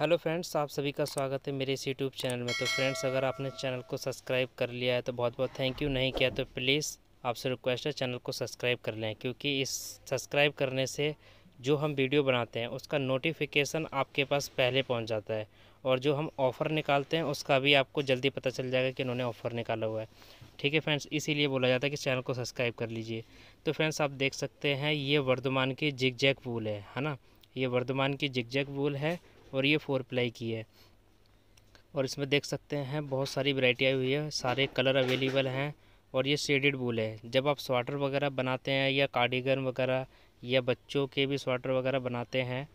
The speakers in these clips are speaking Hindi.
हेलो फ्रेंड्स आप सभी का स्वागत है मेरे इस यूट्यूब चैनल में तो फ्रेंड्स अगर आपने चैनल को सब्सक्राइब कर लिया है तो बहुत बहुत थैंक यू नहीं किया तो प्लीज़ आपसे रिक्वेस्ट है चैनल को सब्सक्राइब कर लें क्योंकि इस सब्सक्राइब करने से जो हम वीडियो बनाते हैं उसका नोटिफिकेशन आपके पास पहले पहुँच जाता है और जो हम ऑफ़र निकालते हैं उसका भी आपको जल्दी पता चल जाएगा कि उन्होंने ऑफ़र निकाला हुआ है ठीक है फ्रेंड्स इसीलिए बोला जाता है कि चैनल को सब्सक्राइब कर लीजिए तो फ्रेंड्स आप देख सकते हैं ये वर्धमान की जिग जैक वूल है है ना ये वर्धमान की जिग जैक वूल है और ये फोर प्लाई की है और इसमें देख सकते हैं बहुत सारी वैरायटी आई हुई है सारे कलर अवेलेबल हैं और ये शेडेड बूल है जब आप स्वाटर वगैरह बनाते हैं या कार्डिगन वगैरह या बच्चों के भी स्वाटर वगैरह बनाते हैं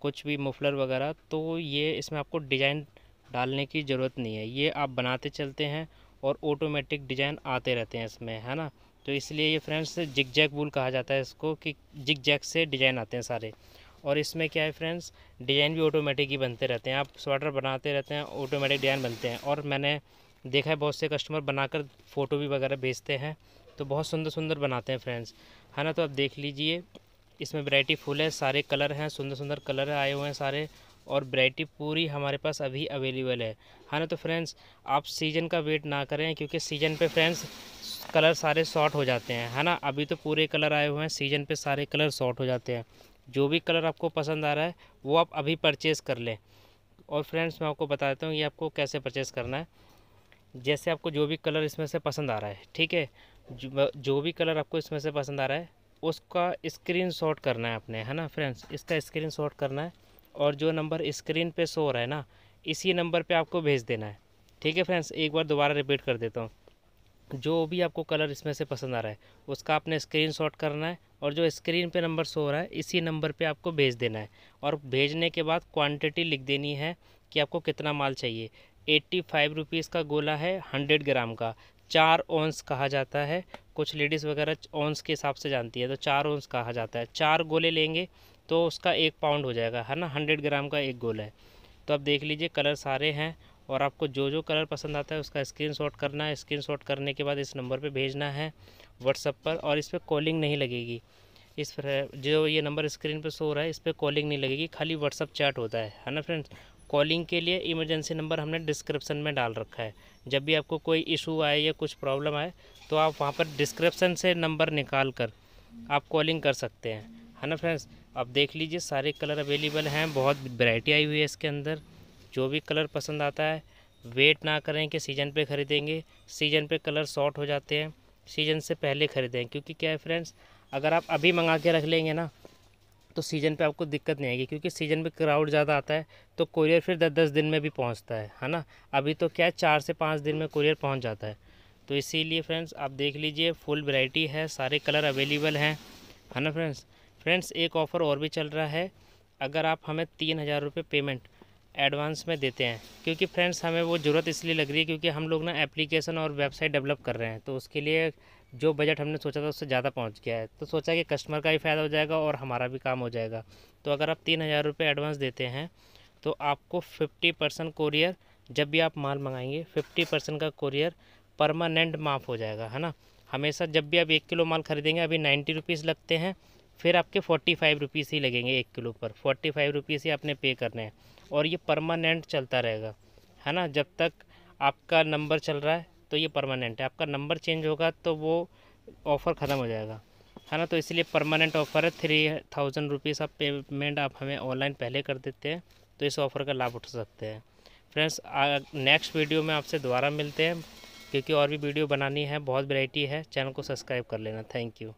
कुछ भी मफलर वगैरह तो ये इसमें आपको डिज़ाइन डालने की ज़रूरत नहीं है ये आप बनाते चलते हैं और ऑटोमेटिक डिज़ाइन आते रहते हैं इसमें है ना तो इसलिए ये फ्रेंड्स जिग जैक बूल कहा जाता है इसको कि जिग जैक से डिज़ाइन आते हैं सारे और इसमें क्या है फ्रेंड्स डिज़ाइन भी ऑटोमेटिक ही बनते रहते हैं आप स्वेटर बनाते रहते हैं ऑटोमेटिक डिज़ाइन बनते हैं और मैंने देखा है बहुत से कस्टमर बनाकर फ़ोटो भी वगैरह भेजते हैं तो बहुत सुंदर सुंदर बनाते हैं फ्रेंड्स है ना तो आप देख लीजिए इसमें वरायटी फुल है सारे कलर हैं सुंदर सुंदर कलर आए हुए हैं सारे और वरायटी पूरी हमारे पास अभी अवेलेबल है है ना तो फ्रेंड्स आप सीजन का वेट ना करें क्योंकि सीजन पे फ्रेंड्स कलर सारे शॉर्ट हो जाते हैं है ना अभी तो पूरे कलर आए हुए हैं सीजन पे सारे कलर शॉर्ट हो जाते हैं जो भी कलर आपको पसंद आ रहा है वो आप अभी परचेज़ कर लें और फ्रेंड्स मैं आपको बता देता हूँ ये आपको कैसे परचेज़ करना है जैसे आपको जो भी कलर इसमें से पसंद आ रहा है ठीक है जो भी कलर आपको इसमें से पसंद आ रहा है उसका स्क्रीन शॉट करना है आपने है ना फ्रेंड्स इसका स्क्रीन शॉट करना है और जो नंबर स्क्रीन पे शो रहा है ना इसी नंबर पे आपको भेज देना है ठीक है फ्रेंड्स एक बार दोबारा रिपीट कर देता हूँ जो भी आपको कलर इसमें से पसंद आ रहा है उसका आपने स्क्रीन शॉट करना है और जो स्क्रीन पे नंबर शो रहा है इसी नंबर पे आपको भेज देना है और भेजने के बाद क्वांटिटी लिख देनी है कि आपको कितना माल चाहिए एट्टी फाइव रुपीज़ का गोला है हंड्रेड ग्राम का चार ओंस कहा जाता है कुछ लेडीज़ वगैरह ओंस के हिसाब से जानती है तो चार ओंस कहा जाता है चार गोले लेंगे तो उसका एक पाउंड हो जाएगा है ना हंड्रेड ग्राम का एक गोला है तो आप देख लीजिए कलर सारे हैं और आपको जो जो कलर पसंद आता है उसका शॉट करना है शॉट करने के बाद इस नंबर पर भेजना है व्हाट्सअप पर और इस पर कॉलिंग नहीं लगेगी इस पर जो ये नंबर स्क्रीन पर शो रहा है इस पर कॉलिंग नहीं लगेगी खाली व्हाट्सअप चैट होता है है ना फ्रेंड्स कॉलिंग के लिए इमरजेंसी नंबर हमने डिस्क्रिप्शन में डाल रखा है जब भी आपको कोई इशू आए या कुछ प्रॉब्लम आए तो आप वहाँ पर डिस्क्रिप्शन से नंबर निकाल कर आप कॉलिंग कर सकते हैं है ना फ्रेंड्स आप देख लीजिए सारे कलर अवेलेबल हैं बहुत वैरायटी आई हुई है इसके अंदर जो भी कलर पसंद आता है वेट ना करें कि सीज़न पे ख़रीदेंगे सीज़न पे कलर शॉर्ट हो जाते हैं सीज़न से पहले ख़रीदें क्योंकि क्या है फ्रेंड्स अगर आप अभी मंगा के रख लेंगे ना तो सीज़न पे आपको दिक्कत नहीं आएगी क्योंकि सीज़न में क्राउड ज़्यादा आता है तो कुरियर फिर दस दस दिन में भी पहुँचता है है ना अभी तो क्या है चार से पाँच दिन में कुरियर पहुँच जाता है तो इसी फ्रेंड्स आप देख लीजिए फुल वेराइटी है सारे कलर अवेलेबल हैं है ना फ्रेंड्स फ्रेंड्स एक ऑफ़र और भी चल रहा है अगर आप हमें तीन हज़ार रुपये पेमेंट एडवांस में देते हैं क्योंकि फ्रेंड्स हमें वो ज़रूरत इसलिए लग रही है क्योंकि हम लोग ना एप्लीकेशन और वेबसाइट डेवलप कर रहे हैं तो उसके लिए जो बजट हमने सोचा था उससे ज़्यादा पहुंच गया है तो सोचा कि कस्टमर का भी फ़ायदा हो जाएगा और हमारा भी काम हो जाएगा तो अगर आप तीन हज़ार रुपये एडवांस देते हैं तो आपको फिफ्टी परसेंट कोरियर जब भी आप माल मंगाएंगे फिफ्टी परसेंट का कोरियर परमानेंट माफ़ हो जाएगा है ना हमेशा जब भी आप एक किलो माल खरीदेंगे अभी नाइन्टी रुपीज़ लगते हैं फिर आपके फोर्टी फाइव रुपीज़ ही लगेंगे एक किलो पर फोर्टी फाइव रुपीज़ ही आपने पे करने हैं और ये परमानेंट चलता रहेगा है ना जब तक आपका नंबर चल रहा है तो ये परमानेंट है आपका नंबर चेंज होगा तो वो ऑफ़र ख़त्म हो जाएगा है ना तो इसलिए परमानेंट ऑफ़र है थ्री थाउजेंड रुपीज़ आप पेमेंट आप हमें ऑनलाइन पहले कर देते हैं तो इस ऑफ़र का लाभ उठा सकते हैं फ्रेंड्स नेक्स्ट वीडियो में आपसे दोबारा मिलते हैं क्योंकि और भी वीडियो बनानी है बहुत वेराइटी है चैनल को सब्सक्राइब कर लेना थैंक यू